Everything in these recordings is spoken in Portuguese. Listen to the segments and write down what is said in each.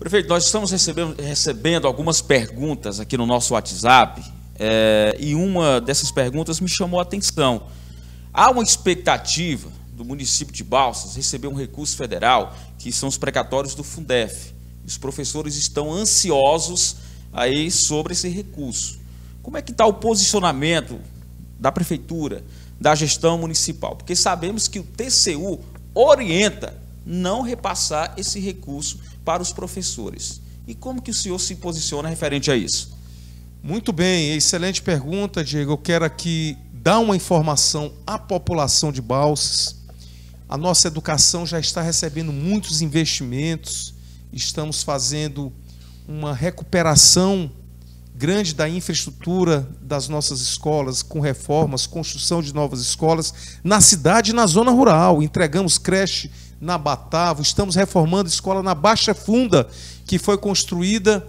Prefeito, nós estamos recebendo, recebendo algumas perguntas aqui no nosso WhatsApp é, e uma dessas perguntas me chamou a atenção. Há uma expectativa do município de Balsas receber um recurso federal, que são os precatórios do Fundef. Os professores estão ansiosos aí sobre esse recurso. Como é que está o posicionamento da prefeitura, da gestão municipal? Porque sabemos que o TCU orienta não repassar esse recurso para os professores. E como que o senhor se posiciona referente a isso? Muito bem, excelente pergunta, Diego. Eu quero aqui dar uma informação à população de Balsas. A nossa educação já está recebendo muitos investimentos, estamos fazendo uma recuperação grande da infraestrutura das nossas escolas, com reformas, construção de novas escolas na cidade e na zona rural. Entregamos creche na Batavo, estamos reformando a escola na Baixa Funda, que foi construída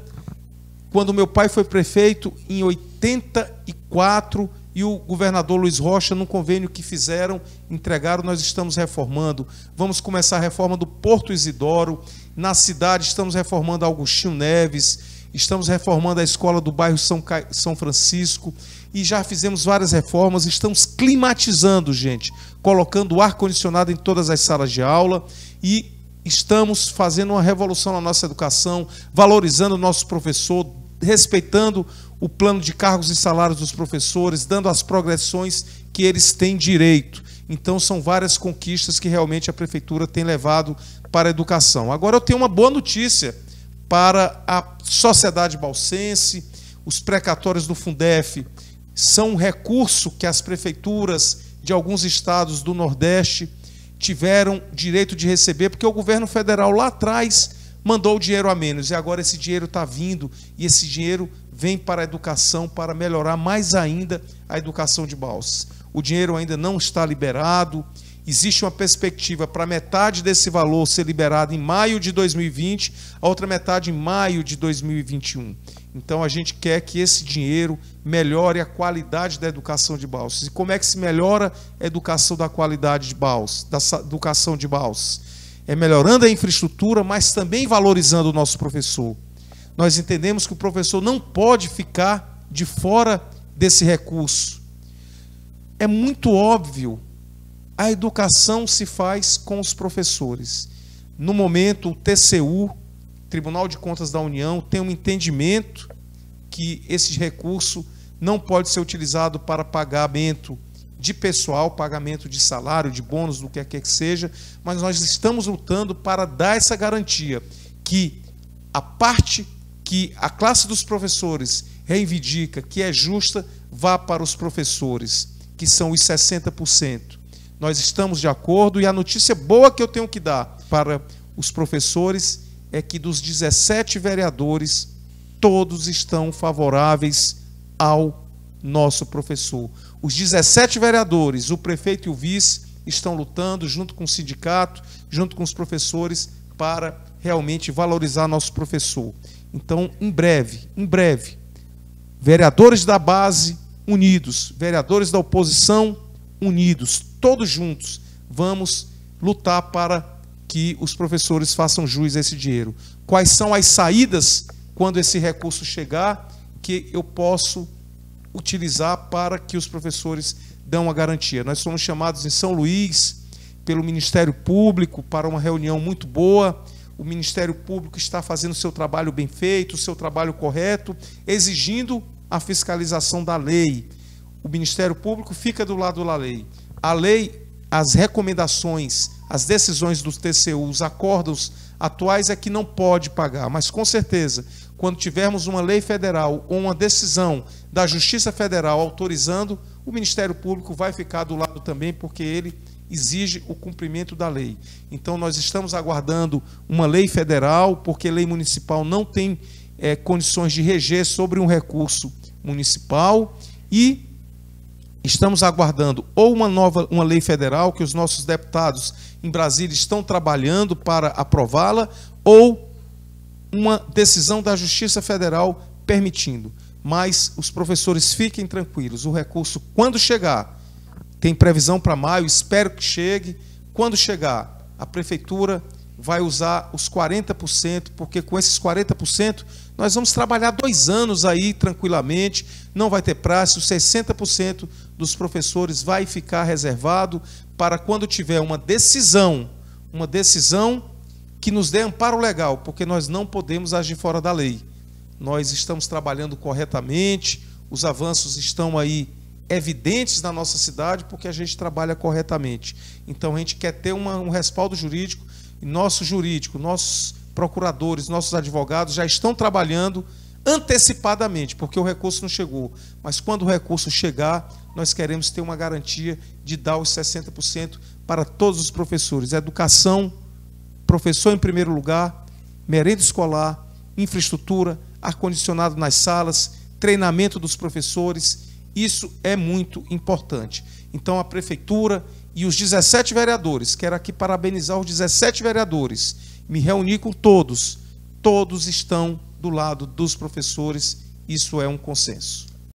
quando meu pai foi prefeito em 84 e o governador Luiz Rocha, num convênio que fizeram, entregaram, nós estamos reformando. Vamos começar a reforma do Porto Isidoro. Na cidade estamos reformando Augustinho Neves, Estamos reformando a escola do bairro São, Ca... São Francisco e já fizemos várias reformas. Estamos climatizando, gente, colocando ar-condicionado em todas as salas de aula e estamos fazendo uma revolução na nossa educação, valorizando o nosso professor, respeitando o plano de cargos e salários dos professores, dando as progressões que eles têm direito. Então, são várias conquistas que realmente a prefeitura tem levado para a educação. Agora, eu tenho uma boa notícia para a sociedade balsense, os precatórios do Fundef são um recurso que as prefeituras de alguns estados do Nordeste tiveram direito de receber, porque o governo federal lá atrás mandou o dinheiro a menos, e agora esse dinheiro está vindo, e esse dinheiro vem para a educação, para melhorar mais ainda a educação de Balsas. O dinheiro ainda não está liberado, existe uma perspectiva para metade desse valor ser liberado em maio de 2020, a outra metade em maio de 2021. Então a gente quer que esse dinheiro melhore a qualidade da educação de Balsas. E como é que se melhora a educação da qualidade de Balsas, da educação de Balsas? É melhorando a infraestrutura, mas também valorizando o nosso professor. Nós entendemos que o professor não pode ficar de fora desse recurso. É muito óbvio a educação se faz com os professores. No momento, o TCU, Tribunal de Contas da União, tem um entendimento que esse recurso não pode ser utilizado para pagamento de pessoal, pagamento de salário, de bônus, do que é quer é que seja, mas nós estamos lutando para dar essa garantia que a parte que a classe dos professores reivindica, que é justa, vá para os professores, que são os 60% nós estamos de acordo e a notícia boa que eu tenho que dar para os professores é que dos 17 vereadores, todos estão favoráveis ao nosso professor. Os 17 vereadores, o prefeito e o vice, estão lutando junto com o sindicato, junto com os professores, para realmente valorizar nosso professor. Então, em breve, em breve, vereadores da base unidos, vereadores da oposição unidos, todos juntos, vamos lutar para que os professores façam jus a esse dinheiro. Quais são as saídas quando esse recurso chegar que eu posso utilizar para que os professores dão a garantia? Nós somos chamados em São Luís pelo Ministério Público para uma reunião muito boa. O Ministério Público está fazendo o seu trabalho bem feito, o seu trabalho correto, exigindo a fiscalização da lei o Ministério Público fica do lado da lei. A lei, as recomendações, as decisões do TCU, os acordos atuais é que não pode pagar, mas com certeza, quando tivermos uma lei federal ou uma decisão da Justiça Federal autorizando, o Ministério Público vai ficar do lado também, porque ele exige o cumprimento da lei. Então, nós estamos aguardando uma lei federal, porque lei municipal não tem é, condições de reger sobre um recurso municipal e Estamos aguardando ou uma nova uma lei federal que os nossos deputados em Brasília estão trabalhando para aprová-la ou uma decisão da Justiça Federal permitindo. Mas os professores fiquem tranquilos, o recurso quando chegar, tem previsão para maio, espero que chegue, quando chegar, a prefeitura vai usar os 40%, porque com esses 40% nós vamos trabalhar dois anos aí tranquilamente, não vai ter prazo, 60% dos professores vai ficar reservado para quando tiver uma decisão, uma decisão que nos dê amparo legal, porque nós não podemos agir fora da lei. Nós estamos trabalhando corretamente, os avanços estão aí evidentes na nossa cidade, porque a gente trabalha corretamente. Então a gente quer ter uma, um respaldo jurídico nosso jurídico, nossos procuradores, nossos advogados já estão trabalhando antecipadamente, porque o recurso não chegou. Mas quando o recurso chegar, nós queremos ter uma garantia de dar os 60% para todos os professores. Educação, professor em primeiro lugar, merenda escolar, infraestrutura, ar-condicionado nas salas, treinamento dos professores. Isso é muito importante. Então, a prefeitura e os 17 vereadores, quero aqui parabenizar os 17 vereadores, me reuni com todos, todos estão do lado dos professores, isso é um consenso.